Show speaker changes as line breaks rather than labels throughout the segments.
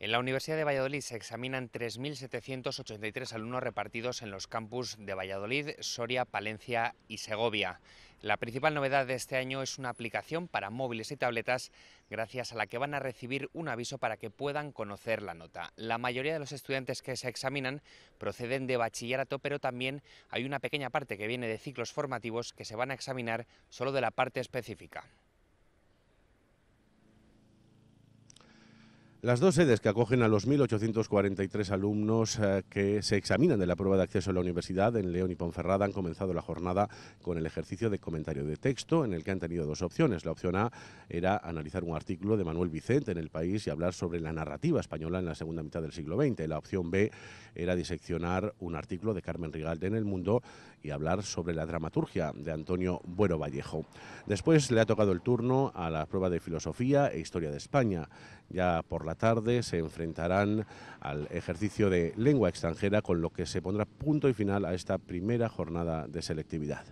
En la Universidad de Valladolid se examinan 3.783 alumnos repartidos en los campus de Valladolid, Soria, Palencia y Segovia. La principal novedad de este año es una aplicación para móviles y tabletas gracias a la que van a recibir un aviso para que puedan conocer la nota. La mayoría de los estudiantes que se examinan proceden de bachillerato, pero también hay una pequeña parte que viene de ciclos formativos que se van a examinar solo de la parte específica.
Las dos sedes que acogen a los 1.843 alumnos eh, que se examinan de la prueba de acceso a la universidad en León y Ponferrada han comenzado la jornada con el ejercicio de comentario de texto en el que han tenido dos opciones. La opción A era analizar un artículo de Manuel Vicente en el país y hablar sobre la narrativa española en la segunda mitad del siglo XX. La opción B era diseccionar un artículo de Carmen Rigalde en El Mundo y hablar sobre la dramaturgia de Antonio Buero Vallejo. Después le ha tocado el turno a la prueba de filosofía e historia de España. Ya por la tarde se enfrentarán al ejercicio de lengua extranjera, con lo que se pondrá punto y final a esta primera jornada de selectividad.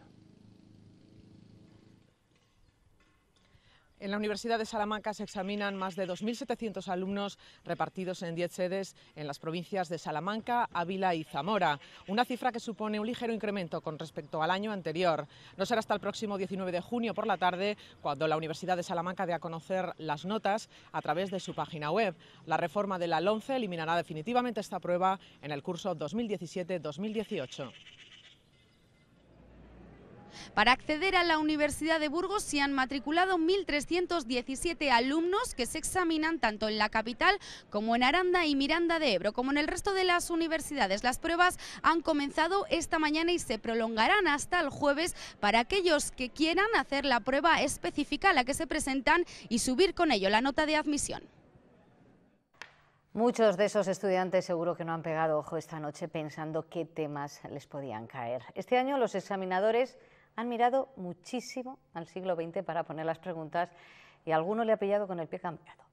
En la Universidad de Salamanca se examinan más de 2.700 alumnos repartidos en 10 sedes en las provincias de Salamanca, Ávila y Zamora, una cifra que supone un ligero incremento con respecto al año anterior. No será hasta el próximo 19 de junio por la tarde cuando la Universidad de Salamanca dé a conocer las notas a través de su página web. La reforma de la LONCE eliminará definitivamente esta prueba en el curso 2017-2018. Para acceder
a la Universidad de Burgos se han matriculado 1.317 alumnos que se examinan tanto en la capital como en Aranda y Miranda de Ebro. Como en el resto de las universidades, las pruebas han comenzado esta mañana y se prolongarán hasta el jueves para aquellos que quieran hacer la prueba específica a la que se presentan y subir con ello la nota de admisión.
Muchos de esos estudiantes seguro que no han pegado ojo esta noche pensando qué temas les podían caer. Este año los examinadores han mirado muchísimo al siglo XX para poner las preguntas y alguno le ha pillado con el pie cambiado.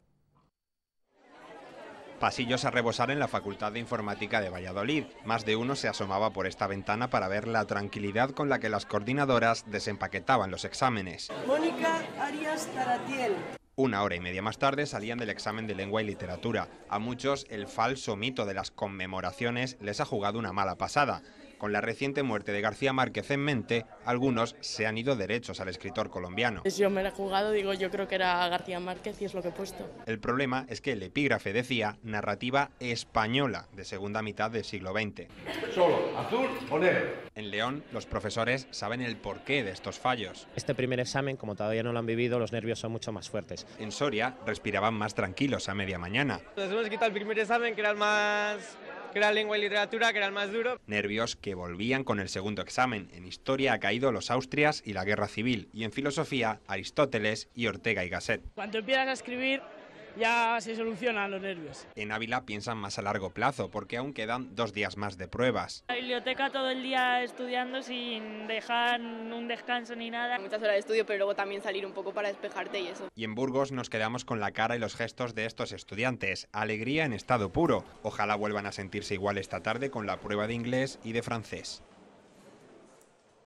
Pasillos a rebosar en la Facultad de Informática de Valladolid. Más de uno se asomaba por esta ventana para ver la tranquilidad con la que las coordinadoras desempaquetaban los exámenes.
Mónica Arias Taratiel.
Una hora y media más tarde salían del examen de lengua y literatura. A muchos el falso mito de las conmemoraciones les ha jugado una mala pasada. Con la reciente muerte de García Márquez en mente, algunos se han ido derechos al escritor colombiano. Pues
yo me la he jugado, digo, yo creo que era García Márquez y es lo que he puesto.
El problema es que el epígrafe decía narrativa española de segunda mitad del siglo XX. Solo, azul o negro. En León, los profesores saben el porqué de estos fallos. Este primer examen, como todavía no lo han vivido, los nervios son mucho más fuertes. En Soria respiraban más tranquilos a media mañana.
Nos hemos quitado el primer examen, que era el más que era lengua y literatura, que era el más duro.
Nervios que volvían con el segundo examen. En historia ha caído los Austrias y la guerra civil, y en filosofía Aristóteles y Ortega y Gasset.
Cuando empiezas a escribir ya se solucionan los nervios.
En Ávila piensan más a largo plazo porque aún quedan dos días más de pruebas.
biblioteca todo el día estudiando sin dejar un descanso ni nada. Muchas horas de estudio pero luego también salir un poco para despejarte y eso.
Y en Burgos nos quedamos con la cara y los gestos de estos estudiantes. Alegría en estado puro. Ojalá vuelvan a sentirse igual esta tarde con la prueba de inglés y de francés.